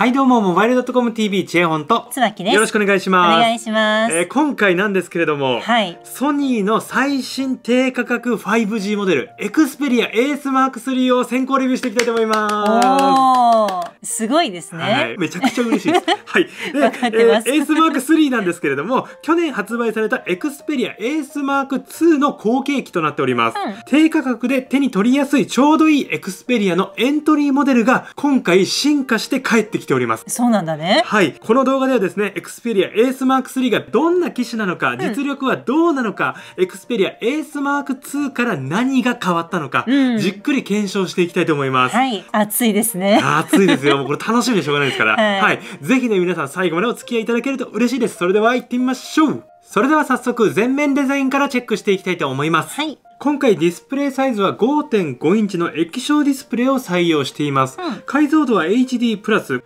はいどうも、モバイルドットコム TV チェホンと。つばきです。よろしくお願いします。お願いします。えー、今回なんですけれども、はい、ソニーの最新低価格 5G モデル、エクスペリア AS マーク3を先行レビューしていきたいと思います。すごいですね、はい。めちゃくちゃ嬉しいです。はい。で、かエー、AS マーク3なんですけれども、去年発売されたエクスペリア AS マーク2の後継機となっております、うん、低価格で手に取りやすいちょうどいいエクスペリアのエントリーモデルが今回進化して帰ってきてております。そうなんだね。はい。この動画ではですね、Xperia Ace Mark i がどんな機種なのか、実力はどうなのか、Xperia Ace Mark II から何が変わったのか、うん、じっくり検証していきたいと思います。はい。暑いですね。暑いですよ。もうこれ楽しみでしょうがないですから。はい、はい。ぜひね、皆さん最後までお付き合いいただけると嬉しいです。それでは行ってみましょう。それでは早速全面デザインからチェックしていきたいと思います。はい。今回ディスプレイサイズは5.5インチの液晶ディスプレイを採用しています。うん、解像度は HD+。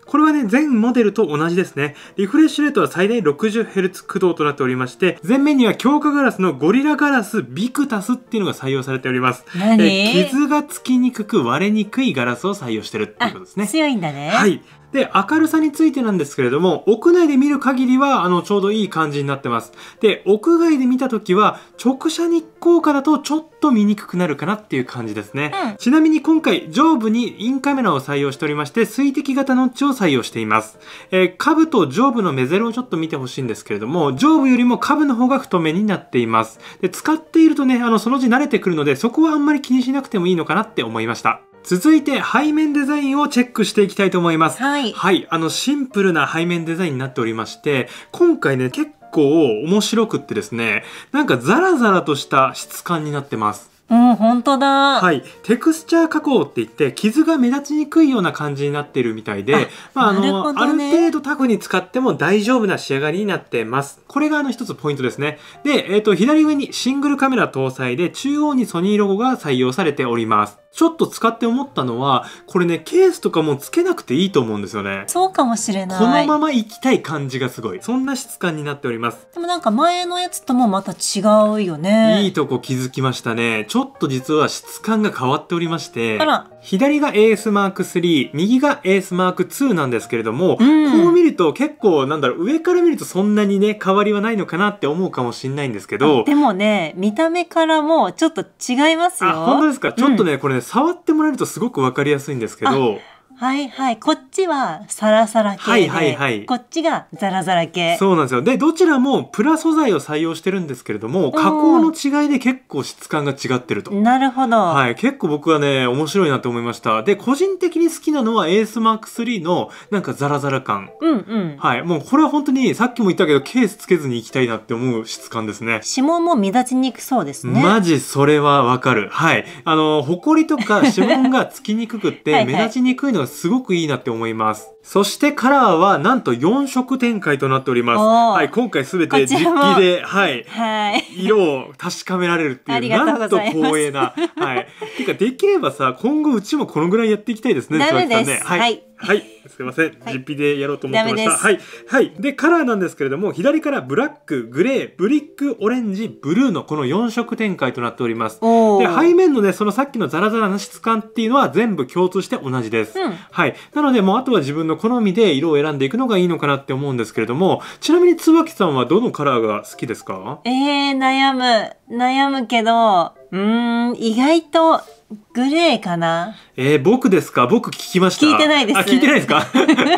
これはね、全モデルと同じですね。リフレッシュレートは最大 60Hz 駆動となっておりまして、前面には強化ガラスのゴリラガラスビクタスっていうのが採用されております。え傷がつきにくく割れにくいガラスを採用してるっていうことですね。強いんだね。はい。で、明るさについてなんですけれども、屋内で見る限りは、あの、ちょうどいい感じになってます。で、屋外で見た時は、直射日光下だとちょっと見にくくなるかなっていう感じですね。うん、ちなみに今回、上部にインカメラを採用しておりまして、水滴型ノッチを採用しています。えー、下部と上部のメゼロをちょっと見てほしいんですけれども、上部よりも下部の方が太めになっています。で、使っているとね、あの、その字慣れてくるので、そこはあんまり気にしなくてもいいのかなって思いました。続いて背面デザインをチェックしていきたいと思います。はい。はい。あの、シンプルな背面デザインになっておりまして、今回ね、結構面白くってですね、なんかザラザラとした質感になってます。うん、本当だ。はい。テクスチャー加工って言って、傷が目立ちにくいような感じになってるみたいで、あまあ、あの、ね、ある程度タグに使っても大丈夫な仕上がりになってます。これが、あの、一つポイントですね。で、えっ、ー、と、左上にシングルカメラ搭載で、中央にソニーロゴが採用されております。ちょっと使って思ったのは、これね、ケースとかもつけなくていいと思うんですよね。そうかもしれない。このまま行きたい感じがすごい。そんな質感になっております。でもなんか前のやつともまた違うよね。いいとこ気づきましたね。ちょっと実は質感が変わっておりまして。あら。左が AS マーク3、右が AS マーク2なんですけれども、うん、こう見ると結構なんだろう、上から見るとそんなにね、変わりはないのかなって思うかもしれないんですけど。でもね、見た目からもちょっと違いますよ。あ、本当ですか。ちょっとね、これね、触ってもらえるとすごく分かりやすいんですけどはいはい。こっちはサラサラ系で、はいはいはい、こっちがザラザラ系。そうなんですよ。で、どちらもプラ素材を採用してるんですけれども、加工の違いで結構質感が違ってると。なるほど。はい。結構僕はね、面白いなと思いました。で、個人的に好きなのはエースマーク3のなんかザラザラ感。うんうん。はい。もうこれは本当にさっきも言ったけど、ケースつけずに行きたいなって思う質感ですね。指紋も目立ちにくそうですね。マジそれはわかる。はい。あの、ホコリとか指紋がつきにくくて、目立ちにくいのがはすごくいいなって思います。そしてカラーはなんと4色展開となっております。はい、今回すべて実機で、はい、はい、色を確かめられるっていう、なんと光栄な。はい。てか、できればさ、今後うちもこのぐらいやっていきたいですね、ダメですね。はい、はいはい、すいません、実費でやろうと思ってました。はい、はい、で、カラーなんですけれども、左からブラック、グレー、ブリック、オレンジ、ブルーのこの4色展開となっております。で、背面のね、そのさっきのザラザラな質感っていうのは全部共通して同じです。うん、はい、なので、もうあとは自分の好みで色を選んでいくのがいいのかなって思うんですけれども、ちなみに椿さんはどのカラーが好きですか？えー、悩む。悩むけど、うん、意外とグレーかな。えー、僕ですか僕聞きました。聞いてないです。あ、聞いてないですか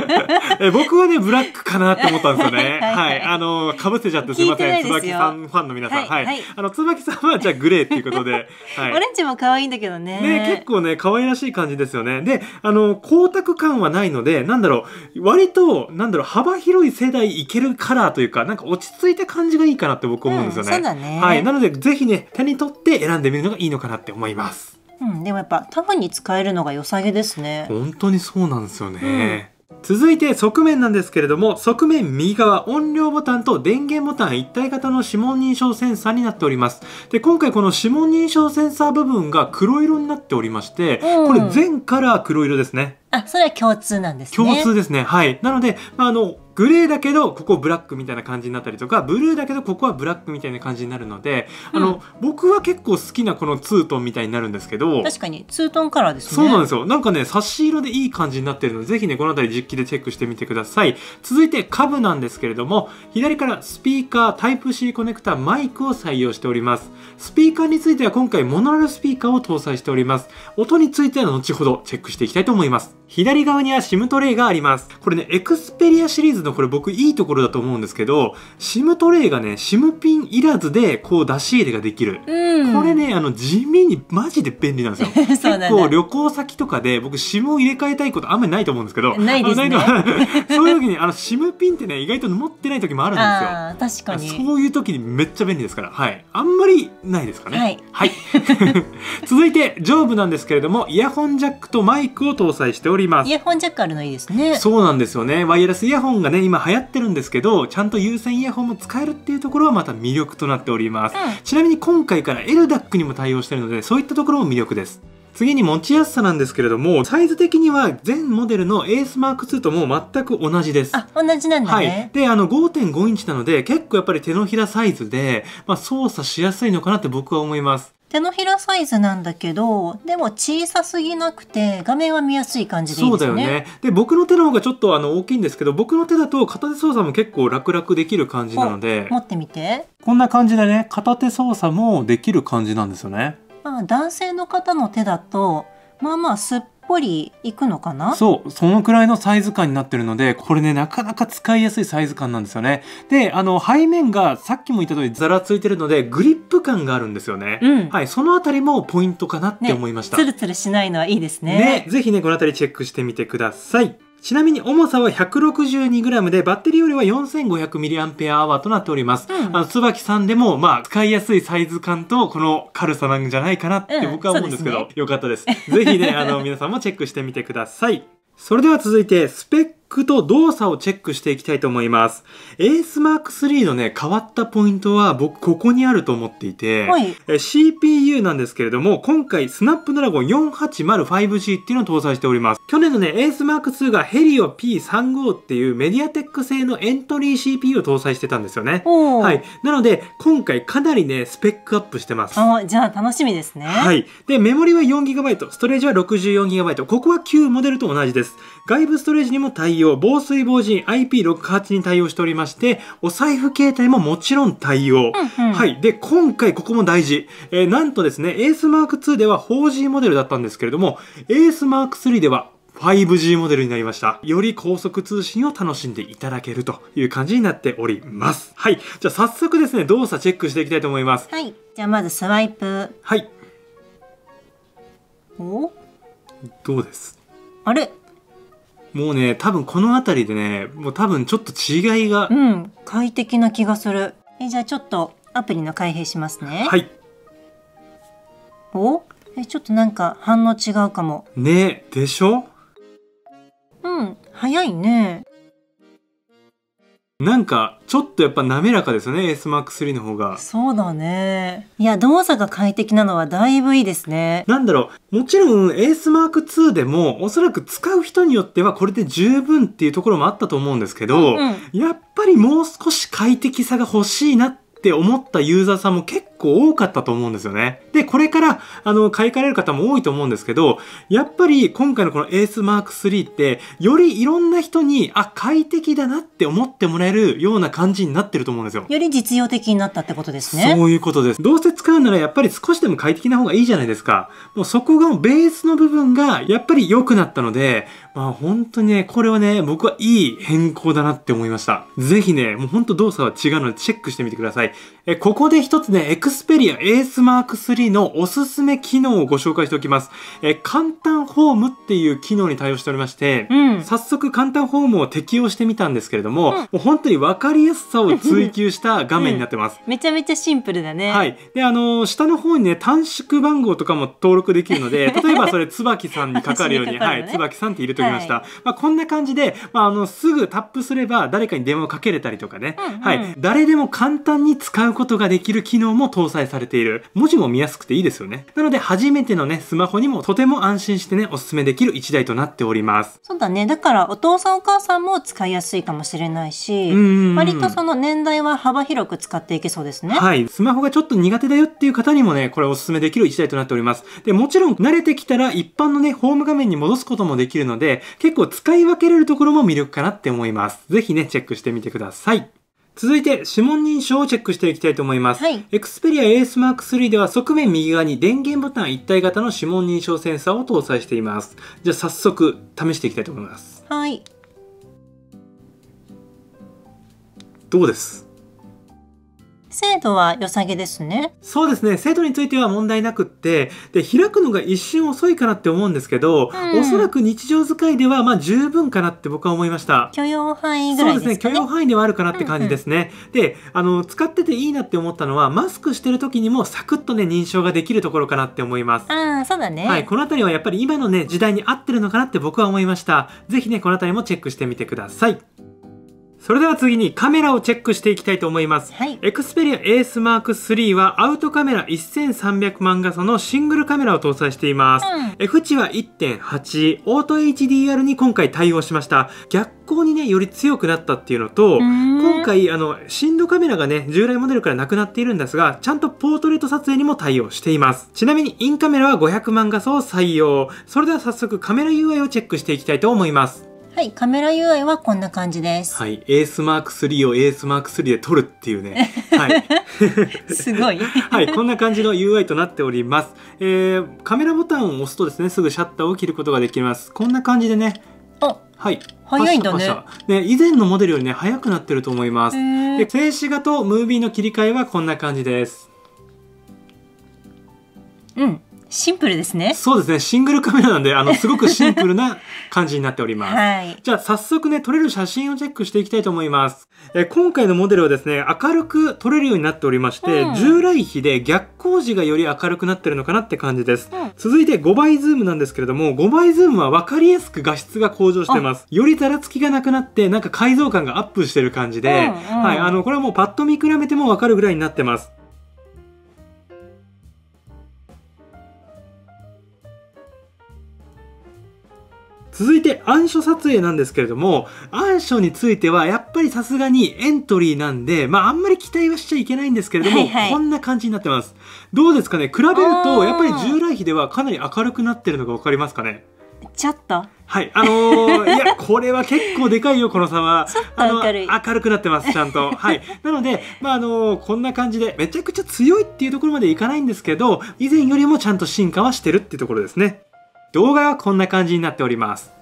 え僕はね、ブラックかなって思ったんですよね。はい、あの、かぶせちゃってすいません。椿さんファンの皆さん。はい。はいはい、あの、椿さんはじゃあグレーっていうことで。はい、オレンジも可愛いんだけどね。ね、結構ね、可愛らしい感じですよね。で、あの、光沢感はないので、なんだろう、割と、なんだろう、幅広い世代いけるカラーというか、なんか落ち着いた感じがいいかなって僕思うんですよね。うん、そうだね。はい。なので、ぜひね手に取って選んでみるのがいいのかなって思います。うん、でもやっぱタフに使えるのが良さげですね。本当にそうなんですよね。うん続いて側面なんですけれども側面右側音量ボタンと電源ボタン一体型の指紋認証センサーになっておりますで今回この指紋認証センサー部分が黒色になっておりまして、うん、これ全カラー黒色ですねあそれは共通なんですね共通ですねはいなので、まあ、あのグレーだけどここブラックみたいな感じになったりとかブルーだけどここはブラックみたいな感じになるので、うん、あの僕は結構好きなこのツートンみたいになるんですけど確かにツートンカラーですねそうなんですよなんかね差し色でいい感じになってるのでぜひねこの辺り実機でチェックしてみてください続いてカブなんですけれども左からスピーカータイプ C コネクタマイクを採用しておりますスピーカーについては今回モノラルスピーカーを搭載しております音については後ほどチェックしていきたいと思います左側には SIM トレイがあります。これね、エクスペリアシリーズのこれ僕いいところだと思うんですけど、SIM トレイがね、SIM ピンいらずでこう出し入れができる。うん、これね、あの地味にマジで便利なんですよ。結構旅行先とかで僕 SIM を入れ替えたいことあんまりないと思うんですけど、ないですね。そういう時にあの SIM ピンってね、意外と持ってない時もあるんですよ。確かに。そういう時にめっちゃ便利ですから、はい。あんまりないですかね。はい。はい、続いて、上部なんですけれども、イヤホンジャックとマイクを搭載しております。おりますイヤホンジャックあるのいいですねそうなんですよねワイヤレスイヤホンがね今流行ってるんですけどちゃんと有線イヤホンも使えるっていうところはまた魅力となっております、うん、ちなみに今回から LDAC にも対応してるのでそういったところも魅力です次に持ちやすさなんですけれども、サイズ的には全モデルの a e Mark II とも全く同じです。あ、同じなんだね。はい。で、あの5.5インチなので、結構やっぱり手のひらサイズで、まあ、操作しやすいのかなって僕は思います。手のひらサイズなんだけどでも小さすぎなくて画面は見やすい感じでいいですね。そうだよねで僕の手の方がちょっとあの大きいんですけど僕の手だと片手操作も結構楽々できる感じなので持ってみてこんな感じでね片手操作もできる感じなんですよね。まあ、男性の方の手だとまあまあすっぽりいくのかなそうそのくらいのサイズ感になってるのでこれねなかなか使いやすいサイズ感なんですよねであの背面がさっきも言った通りざらついてるのでグリップ感があるんですよね、うん、はいそのあたりもポイントかなって思いました、ね、つるつるしないのはいいですねねぜひねこのあたりチェックしてみてくださいちなみに重さは 162g で、バッテリーよりは 4500mAh となっております。うん、あの、椿さんでも、まあ、使いやすいサイズ感と、この軽さなんじゃないかなって僕は思うんですけど、うんね、よかったです。ぜひね、あの、皆さんもチェックしてみてください。それでは続いて、スペックと動作をチェックしていきたいと思います。エースマーク3のね、変わったポイントは僕ここにあると思っていて、はい、CPU なんですけれども、今回スナップドラゴン 480-5G っていうのを搭載しております。去年のね、エースマーク2がヘリオ P35 っていうメディアテック製のエントリー CPU を搭載してたんですよね。はい。なので、今回かなりね、スペックアップしてます。あじゃあ楽しみですね。はい。で、メモリは 4GB、ストレージは 64GB、ここは旧モデルと同じです。外部ストレージにも対応応、防水防塵 IP68 に対応しておりまして、お財布携帯ももちろん対応。うんうん、はい。で、今回ここも大事。えー、なんとですね、エースマーク2では 4G モデルだったんですけれども、エースマーク3では 5G モデルになりました。より高速通信を楽しんでいただけるという感じになっております。はい。じゃあ早速ですね、動作チェックしていきたいと思います。はい。じゃあまずスワイプ。はい。おどうですあれもうね多分この辺りでねもう多分ちょっと違いがうん快適な気がするえじゃあちょっとアプリの開閉しますねはいおえちょっとなんか反応違うかもねでしょうん早いねなんかちょっとやっぱ滑らかですね S マーク3の方がそうだねいや動作が快適なのはだいぶいいですねなんだろうもちろん S マーク2でもおそらく使う人によってはこれで十分っていうところもあったと思うんですけど、うんうん、やっぱりもう少し快適さが欲しいなって思ったユーザーさんも結構構多かったと思うんですよね。で、これから、あの、買い替えれる方も多いと思うんですけど、やっぱり今回のこのエースマーク3って、よりいろんな人に、あ、快適だなって思ってもらえるような感じになってると思うんですよ。より実用的になったってことですね。そういうことです。どうせ使うならやっぱり少しでも快適な方がいいじゃないですか。もうそこが、ベースの部分がやっぱり良くなったので、まあ本当にね、これはね、僕はいい変更だなって思いました。ぜひね、もうほんと動作は違うのでチェックしてみてください。えここで一つね、Xperia Ace Mark III のおすすめ機能をご紹介しておきます。え簡単ホームっていう機能に対応しておりまして、うん、早速簡単ホームを適用してみたんですけれども、うん、もう本当に分かりやすさを追求した画面になってます。うん、めちゃめちゃシンプルだね。はい。で、あのー、下の方にね、短縮番号とかも登録できるので、例えばそれ、椿さんにかかるように、ね、はい、椿さんって入れておきました。はい、まあ、こんな感じで、まあ、あの、すぐタップすれば誰かに電話をかけれたりとかね、うんうん、はい。誰でも簡単に使うことができる機能も搭載されている。文字も見やすくていいですよね。なので初めてのね、スマホにもとても安心してね、おすすめできる1台となっております。そうだね。だからお父さんお母さんも使いやすいかもしれないし、割とその年代は幅広く使っていけそうですね。はい。スマホがちょっと苦手だよっていう方にもね、これおすすめできる1台となっております。で、もちろん慣れてきたら一般のね、ホーム画面に戻すこともできるので、結構使い分けれるところも魅力かなって思います。ぜひね、チェックしてみてください。続いて指紋認証をチェックしていきたいと思います。はい、スペリアエー AS Mark III では側面右側に電源ボタン一体型の指紋認証センサーを搭載しています。じゃあ早速試していきたいと思います。はい。どうです精度は良さげですね。そうですね。制度については問題なくって、で、開くのが一瞬遅いかなって思うんですけど、うん、おそらく日常使いでは、まあ十分かなって僕は思いました。許容範囲ぐらいですかね。そうですね。許容範囲ではあるかなって感じですね。うんうん、で、あの、使ってていいなって思ったのは、マスクしてる時にもサクッとね、認証ができるところかなって思います。ああ、そうだね。はい。この辺りはやっぱり今のね、時代に合ってるのかなって僕は思いました。ぜひね、この辺りもチェックしてみてください。それでは次にカメラをチェックしていきたいと思います。はい。エクスペリア AS Mark III はアウトカメラ1300万画素のシングルカメラを搭載しています。うん、F 値は1.8、オート HDR に今回対応しました。逆光にね、より強くなったっていうのと、今回、あの、振動カメラがね、従来モデルからなくなっているんですが、ちゃんとポートレート撮影にも対応しています。ちなみにインカメラは500万画素を採用。それでは早速カメラ UI をチェックしていきたいと思います。はい、カメラ UI はこんな感じです。はい、エースマーク3をエースマーク3で撮るっていうね。はい。すごい。はい、こんな感じの UI となっております。えー、カメラボタンを押すとですね、すぐシャッターを切ることができます。こんな感じでね。あ、はい。早いんだね。ね、以前のモデルよりね、早くなってると思います。で、静止画とムービーの切り替えはこんな感じです。うん。シンプルですねそうですねシングルカメラなんであのすごくシンプルな感じになっております、はい、じゃあ早速ね撮れる写真をチェックしていきたいと思います、え今回のモデルはですね明るく撮れるようになっておりまして、うん、従来比で逆光時がより明るくなってるのかなって感じです、うん、続いて5倍ズームなんですけれども5倍ズームは分かりやすく画質が向上してますよりざらつきがなくなってなんか解像感がアップしてる感じで、うんうん、はいあのこれはもうパッと見比べても分かるぐらいになってます続いて暗所撮影なんですけれども、暗所についてはやっぱりさすがにエントリーなんで、まああんまり期待はしちゃいけないんですけれども、はいはい、こんな感じになってます。どうですかね比べると、やっぱり従来比ではかなり明るくなってるのがわかりますかねちょっと。はい、あのー、いや、これは結構でかいよ、この差は。あの、明るくなってます、ちゃんと。はい。なので、まあ、あのー、こんな感じで、めちゃくちゃ強いっていうところまでいかないんですけど、以前よりもちゃんと進化はしてるっていうところですね。動画はこんな感じになっております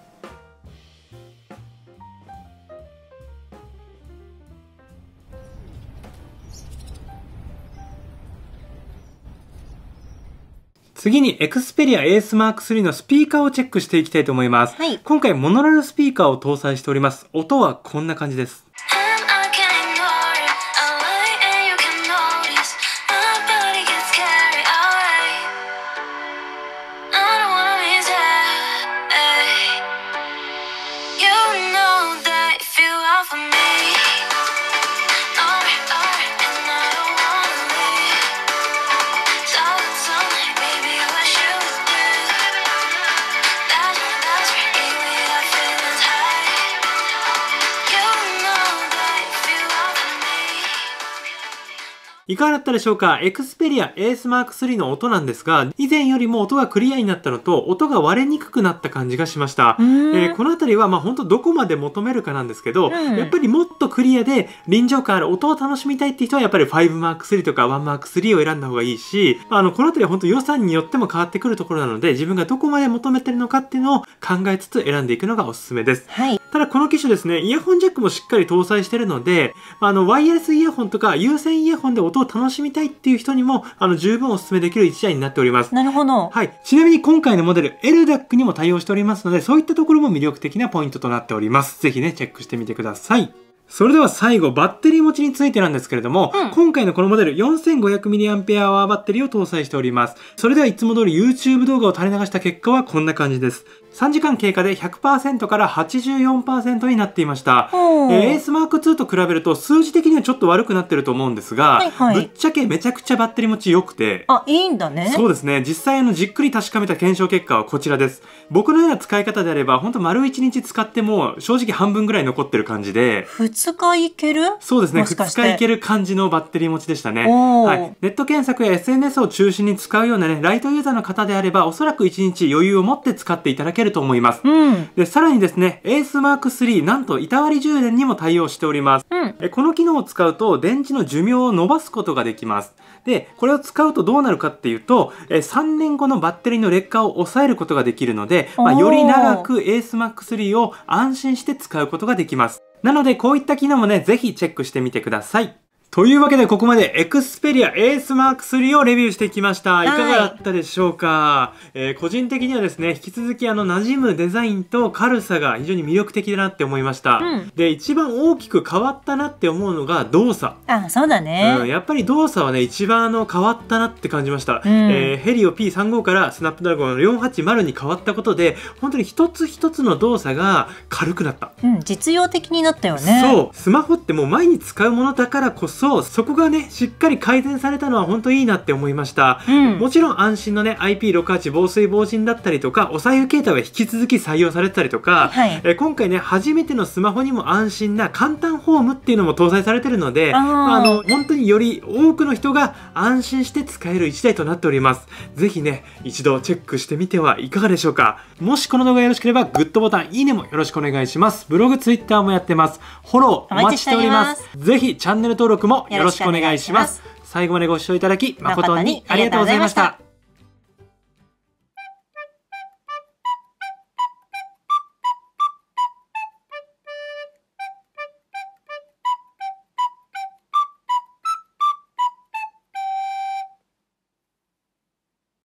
次に Xperia AS Mark III のスピーカーをチェックしていきたいと思います、はい、今回モノラルスピーカーを搭載しております音はこんな感じですいかがだったでしょうか ?Xperia a ース Mark III の音なんですが、以前よりも音がクリアになったのと、音が割れにくくなった感じがしました。えー、この辺りは、まあ本当どこまで求めるかなんですけど、うん、やっぱりもっとクリアで臨場感ある音を楽しみたいって人は、やっぱり 5M3 とか 1M3 を選んだ方がいいし、あの、この辺りは本当予算によっても変わってくるところなので、自分がどこまで求めてるのかっていうのを考えつつ選んでいくのがおすすめです。はい。ただこの機種ですね、イヤホンジャックもしっかり搭載してるので、あの、ワイヤレスイヤホンとか有線イヤホンで音を楽しみたいっていう人にも、あの、十分お勧めできる1台になっております。なるほど。はい。ちなみに今回のモデル、LDAC にも対応しておりますので、そういったところも魅力的なポイントとなっております。ぜひね、チェックしてみてください。それでは最後、バッテリー持ちについてなんですけれども、うん、今回のこのモデル 4500mAh バッテリーを搭載しております。それではいつも通り YouTube 動画を垂れ流した結果はこんな感じです。3時間経過で100%から84%になっていました、えー、エースマーク2と比べると数字的にはちょっと悪くなってると思うんですが、はいはい、ぶっちゃけめちゃくちゃバッテリー持ち良くてあいいんだねそうですね実際のじっくり確かめた検証結果はこちらです僕のような使い方であれば本当丸1日使っても正直半分ぐらい残ってる感じで2日いけるそうですね2日いける感じのバッテリー持ちでしたね、はい、ネット検索や SNS を中心に使うようなねライトユーザーの方であればおそらく1日余裕を持って使っていただけるると思います、うん、でさらにですねエース m ーク3なんといたわり充電にも対応しております、うん、えこの機能を使うと電池の寿命を伸ばすことができますでこれを使うとどうなるかっていうとえ3年後のバッテリーの劣化を抑えることができるので、まあ、より長くエース m ーク3を安心して使うことができますなのでこういった機能もね、ぜひチェックしてみてください。というわけでここまでエクスペリアエースマーク3をレビューしてきました。いかがだったでしょうか、えー、個人的にはですね、引き続きあの馴染むデザインと軽さが非常に魅力的だなって思いました。うん、で、一番大きく変わったなって思うのが動作。あ、そうだね、うん。やっぱり動作はね、一番あの変わったなって感じました。うん、えー、ヘリオ P35 からスナップドラゴンの480に変わったことで、本当に一つ一つの動作が軽くなった。うん、実用的になったよね。そう。スマホってもう毎日使うものだからこそそうそこがねしっかり改善されたのは本当いいなって思いました、うん、もちろん安心のね IP68 防水防塵だったりとかお財布携帯は引き続き採用されてたりとか、はい、え今回ね初めてのスマホにも安心な簡単ホームっていうのも搭載されてるのであの本当により多くの人が安心して使える1台となっております是非ね一度チェックしてみてはいかがでしょうかもしこの動画よろしければグッドボタンいいねもよろしくお願いしますブログツイッターもやってますフォローお待ちしております是非チャンネル登録もよろしくお願いします最後までご視聴いただき誠にありがとうございました